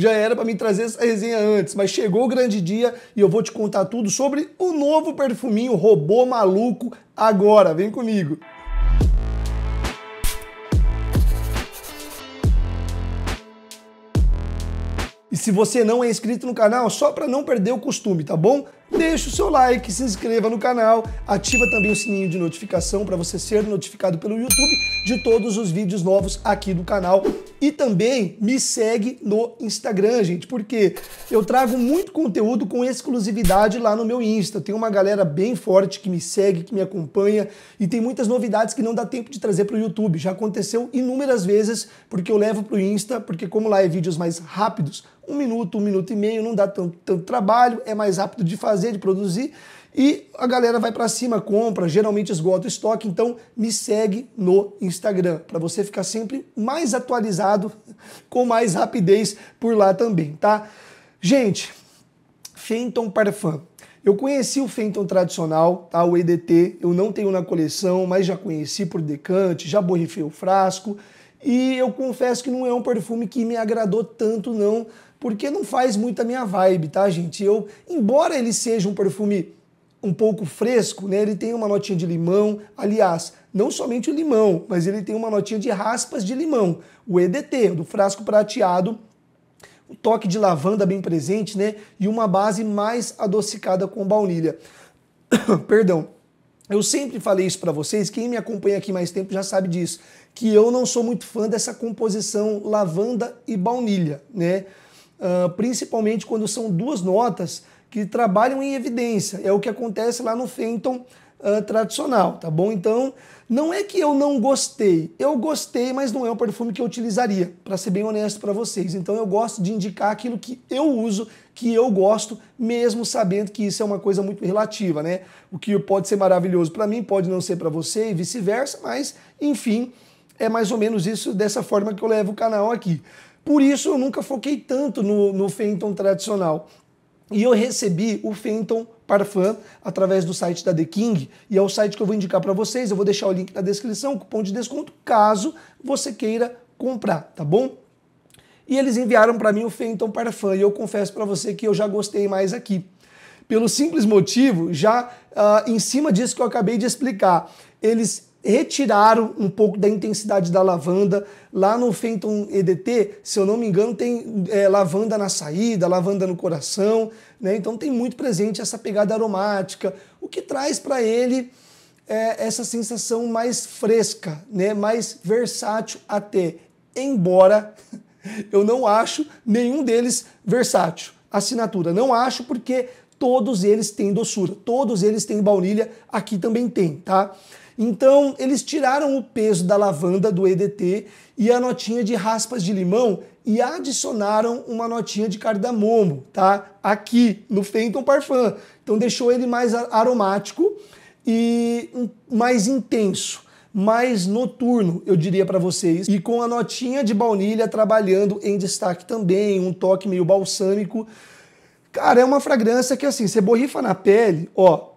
Já era para me trazer essa resenha antes, mas chegou o grande dia e eu vou te contar tudo sobre o novo perfuminho robô maluco agora. Vem comigo. E se você não é inscrito no canal, só para não perder o costume, tá bom? deixe o seu like, se inscreva no canal, ativa também o sininho de notificação para você ser notificado pelo YouTube de todos os vídeos novos aqui do canal e também me segue no Instagram, gente, porque eu trago muito conteúdo com exclusividade lá no meu Insta. Tem uma galera bem forte que me segue, que me acompanha e tem muitas novidades que não dá tempo de trazer para o YouTube. Já aconteceu inúmeras vezes porque eu levo para o Insta, porque como lá é vídeos mais rápidos, um minuto, um minuto e meio, não dá tanto, tanto trabalho, é mais rápido de fazer fazer, de produzir. E a galera vai para cima, compra, geralmente esgota o estoque, então me segue no Instagram, para você ficar sempre mais atualizado, com mais rapidez por lá também, tá? Gente, Fenton Parfum. Eu conheci o Fenton tradicional, tá? o EDT, eu não tenho na coleção, mas já conheci por decante, já borrifei o frasco, e eu confesso que não é um perfume que me agradou tanto não, porque não faz muito a minha vibe, tá, gente? Eu, embora ele seja um perfume um pouco fresco, né? Ele tem uma notinha de limão, aliás, não somente o limão, mas ele tem uma notinha de raspas de limão, o EDT, do frasco prateado, o toque de lavanda bem presente, né? E uma base mais adocicada com baunilha. Perdão. Eu sempre falei isso para vocês, quem me acompanha aqui mais tempo já sabe disso, que eu não sou muito fã dessa composição lavanda e baunilha, né? uh, principalmente quando são duas notas que trabalham em evidência. É o que acontece lá no Fenton uh, tradicional, tá bom? Então, não é que eu não gostei. Eu gostei, mas não é um perfume que eu utilizaria, para ser bem honesto para vocês. Então, eu gosto de indicar aquilo que eu uso, que eu gosto, mesmo sabendo que isso é uma coisa muito relativa, né? O que pode ser maravilhoso para mim pode não ser para você e vice-versa, mas enfim, é mais ou menos isso dessa forma que eu levo o canal aqui. Por isso eu nunca foquei tanto no, no Fenton tradicional. E eu recebi o Fenton parfum através do site da The King, e é o site que eu vou indicar para vocês. Eu vou deixar o link na descrição, cupom de desconto, caso você queira comprar, tá bom? E eles enviaram para mim o Fenton Parfum, e eu confesso para você que eu já gostei mais aqui. Pelo simples motivo, já uh, em cima disso que eu acabei de explicar, eles retiraram um pouco da intensidade da lavanda. Lá no Fenton EDT, se eu não me engano, tem é, lavanda na saída, lavanda no coração, né? Então tem muito presente essa pegada aromática, o que traz para ele é, essa sensação mais fresca, né? Mais versátil até. Embora eu não acho nenhum deles versátil assinatura. Não acho porque todos eles têm doçura, todos eles têm baunilha, aqui também tem, tá? Então, eles tiraram o peso da lavanda do EDT e a notinha de raspas de limão e adicionaram uma notinha de cardamomo, tá? Aqui no Fenton Parfum. Então deixou ele mais aromático e hum, mais intenso, mais noturno, eu diria para vocês. E com a notinha de baunilha trabalhando em destaque também, um toque meio balsâmico. Cara, é uma fragrância que assim, você borrifa na pele, ó,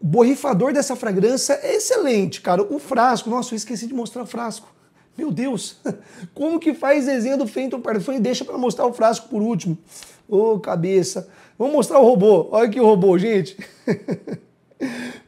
o borrifador dessa fragrância é excelente, cara. O frasco, nossa, eu esqueci de mostrar o frasco. Meu Deus, como que faz desenho do Fenton Parfum e deixa para mostrar o frasco por último? Ô, oh, cabeça. Vamos mostrar o robô. Olha que robô, gente.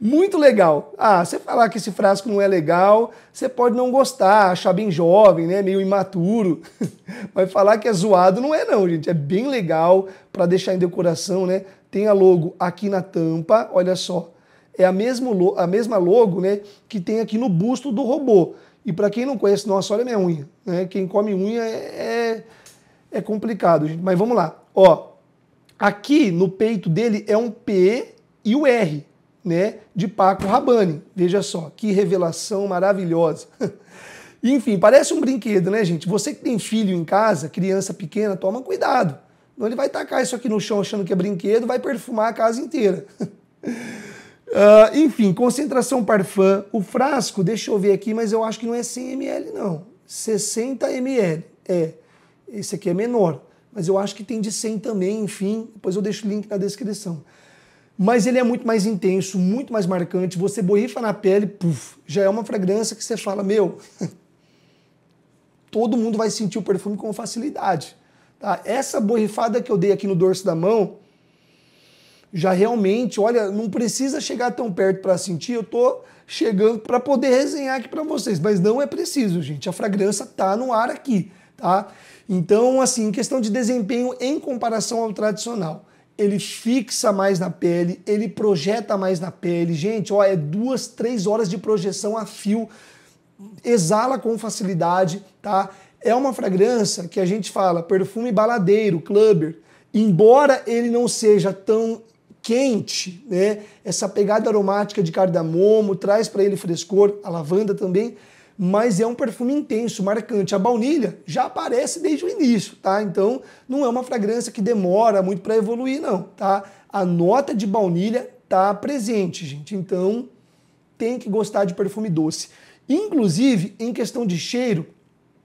muito legal. Ah, você falar que esse frasco não é legal, você pode não gostar, achar bem jovem, né, meio imaturo. Mas falar que é zoado não é não, gente. É bem legal para deixar em decoração, né? Tem a logo aqui na tampa, olha só. É a, mesmo a mesma logo, né, que tem aqui no busto do robô. E para quem não conhece, nossa, olha minha unha. Né? Quem come unha é, é, é complicado, gente. Mas vamos lá. Ó, aqui no peito dele é um P e o R né, de Paco Rabanne. Veja só, que revelação maravilhosa. Enfim, parece um brinquedo, né, gente? Você que tem filho em casa, criança pequena, toma cuidado. Não, ele vai tacar isso aqui no chão achando que é brinquedo, vai perfumar a casa inteira. uh, enfim, concentração parfum. O frasco, deixa eu ver aqui, mas eu acho que não é 100 ml, não. 60 ml. É, esse aqui é menor, mas eu acho que tem de 100 também, enfim. Depois eu deixo o link na descrição mas ele é muito mais intenso, muito mais marcante. Você borrifa na pele, puf, já é uma fragrância que você fala, meu, todo mundo vai sentir o perfume com facilidade. Tá? Essa borrifada que eu dei aqui no dorso da mão, já realmente, olha, não precisa chegar tão perto para sentir, eu tô chegando para poder resenhar aqui para vocês, mas não é preciso, gente. A fragrância tá no ar aqui, tá? Então, assim, questão de desempenho em comparação ao tradicional ele fixa mais na pele, ele projeta mais na pele. Gente, ó, é duas, três horas de projeção a fio, exala com facilidade, tá? É uma fragrância que a gente fala perfume baladeiro, clubber. Embora ele não seja tão quente, né? Essa pegada aromática de cardamomo traz para ele frescor, a lavanda também mas é um perfume intenso, marcante. A baunilha já aparece desde o início, tá? Então não é uma fragrância que demora muito para evoluir, não, tá? A nota de baunilha tá presente, gente. Então tem que gostar de perfume doce. Inclusive, em questão de cheiro,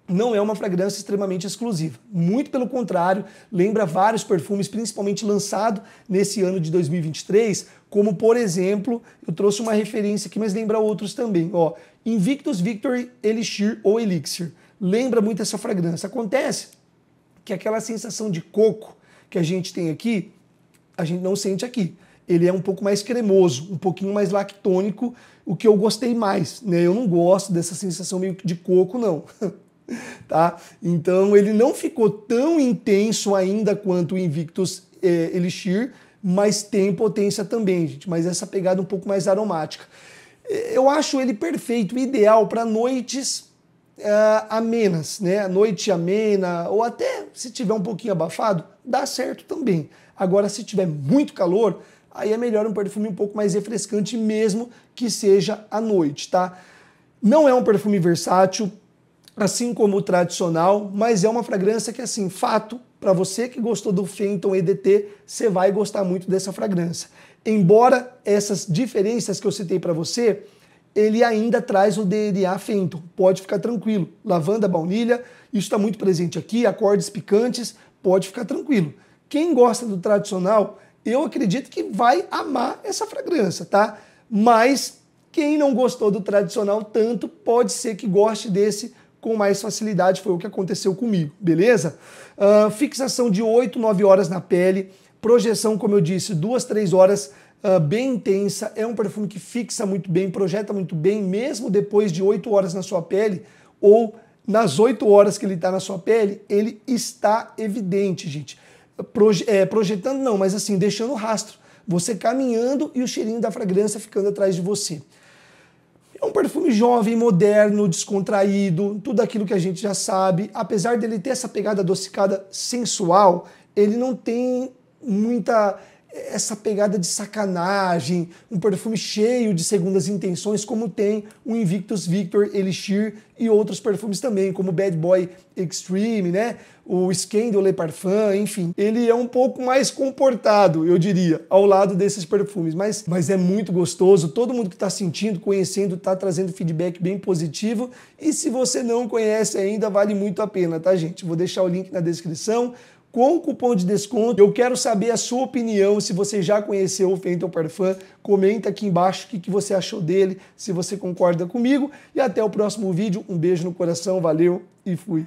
não é uma fragrância extremamente exclusiva. Muito pelo contrário, lembra vários perfumes, principalmente lançado nesse ano de 2023, como por exemplo, eu trouxe uma referência aqui, mas lembra outros também, ó, Invictus Victory Elixir ou Elixir. Lembra muito essa fragrância. Acontece que aquela sensação de coco que a gente tem aqui, a gente não sente aqui. Ele é um pouco mais cremoso, um pouquinho mais lactônico, o que eu gostei mais, né? Eu não gosto dessa sensação meio de coco não. tá? Então ele não ficou tão intenso ainda quanto o Invictus eh, Elixir, mas tem potência também, gente. Mas essa pegada um pouco mais aromática. Eu acho ele perfeito, ideal para noites uh, amenas, né? Noite amena, ou até se tiver um pouquinho abafado, dá certo também. Agora, se tiver muito calor, aí é melhor um perfume um pouco mais refrescante, mesmo que seja à noite, tá? Não é um perfume versátil, assim como o tradicional, mas é uma fragrância que, assim, fato, para você que gostou do Fenton EDT, você vai gostar muito dessa fragrância. Embora essas diferenças que eu citei para você, ele ainda traz o DNA Fenton. Pode ficar tranquilo. Lavanda, baunilha, isso está muito presente aqui. Acordes picantes, pode ficar tranquilo. Quem gosta do tradicional, eu acredito que vai amar essa fragrância, tá? Mas quem não gostou do tradicional tanto, pode ser que goste desse com mais facilidade, foi o que aconteceu comigo, beleza? Uh, fixação de 8, 9 horas na pele, projeção, como eu disse, 2, 3 horas Uh, bem intensa, é um perfume que fixa muito bem, projeta muito bem, mesmo depois de 8 horas na sua pele ou nas 8 horas que ele está na sua pele, ele está evidente, gente. Proje é, projetando não, mas assim, deixando rastro. Você caminhando e o cheirinho da fragrância ficando atrás de você. É um perfume jovem, moderno, descontraído, tudo aquilo que a gente já sabe. Apesar dele ter essa pegada adocicada sensual, ele não tem muita essa pegada de sacanagem, um perfume cheio de segundas intenções, como tem o Invictus Victor Elixir e outros perfumes também, como Bad Boy Extreme, né? O Scandal Le Parfum, enfim. Ele é um pouco mais comportado, eu diria, ao lado desses perfumes, mas, mas é muito gostoso. Todo mundo que está sentindo, conhecendo, está trazendo feedback bem positivo. E se você não conhece ainda, vale muito a pena, tá, gente? Vou deixar o link na descrição com cupom de desconto. Eu quero saber a sua opinião, se você já conheceu o Fenton Parfum, comenta aqui embaixo o que, que você achou dele, se você concorda comigo. E até o próximo vídeo. Um beijo no coração, valeu e fui!